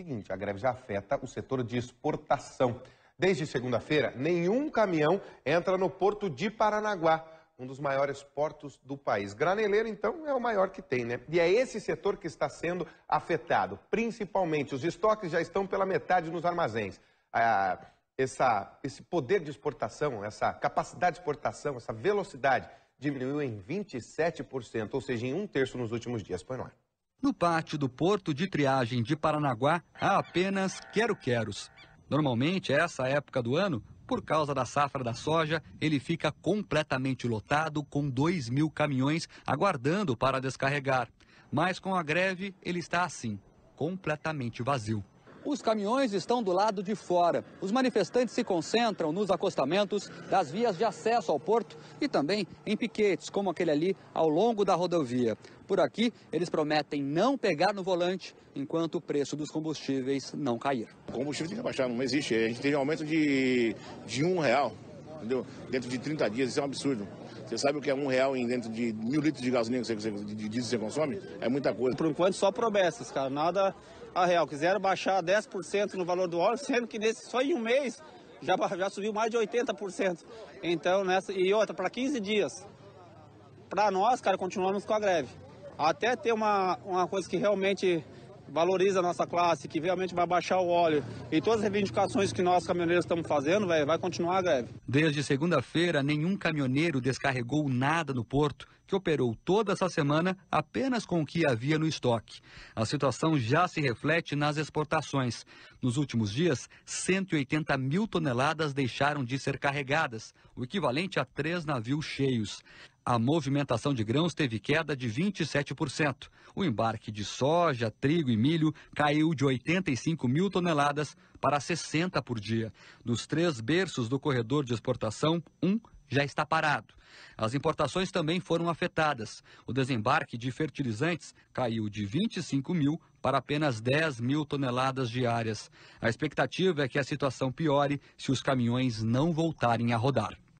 Seguinte, a greve já afeta o setor de exportação. Desde segunda-feira, nenhum caminhão entra no porto de Paranaguá, um dos maiores portos do país. Graneleiro, então, é o maior que tem, né? E é esse setor que está sendo afetado, principalmente. Os estoques já estão pela metade nos armazéns. Ah, essa, esse poder de exportação, essa capacidade de exportação, essa velocidade diminuiu em 27%, ou seja, em um terço nos últimos dias. Põe no ar. No pátio do porto de triagem de Paranaguá, há apenas quero-queros. Normalmente, essa época do ano, por causa da safra da soja, ele fica completamente lotado com 2 mil caminhões aguardando para descarregar. Mas com a greve, ele está assim, completamente vazio. Os caminhões estão do lado de fora. Os manifestantes se concentram nos acostamentos das vias de acesso ao porto e também em piquetes, como aquele ali ao longo da rodovia. Por aqui, eles prometem não pegar no volante enquanto o preço dos combustíveis não cair. O combustível tem que baixar, não existe. A gente teve um aumento de, de um real entendeu? Dentro de 30 dias, isso é um absurdo. Você sabe o que é um real em dentro de mil litros de gasolina que você, de diesel que você consome? É muita coisa. Por enquanto, só promessas, cara. Nada a real. Quiseram baixar 10% no valor do óleo, sendo que nesse, só em um mês já, já subiu mais de 80%. Então, nessa. E outra, para 15 dias. Para nós, cara, continuamos com a greve. Até ter uma, uma coisa que realmente valoriza a nossa classe, que realmente vai baixar o óleo. E todas as reivindicações que nós caminhoneiros estamos fazendo, véio, vai continuar a greve. Desde segunda-feira, nenhum caminhoneiro descarregou nada no porto que operou toda essa semana apenas com o que havia no estoque. A situação já se reflete nas exportações. Nos últimos dias, 180 mil toneladas deixaram de ser carregadas, o equivalente a três navios cheios. A movimentação de grãos teve queda de 27%. O embarque de soja, trigo e milho caiu de 85 mil toneladas para 60 por dia. Dos três berços do corredor de exportação, um já está parado. As importações também foram afetadas. O desembarque de fertilizantes caiu de 25 mil para apenas 10 mil toneladas diárias. A expectativa é que a situação piore se os caminhões não voltarem a rodar.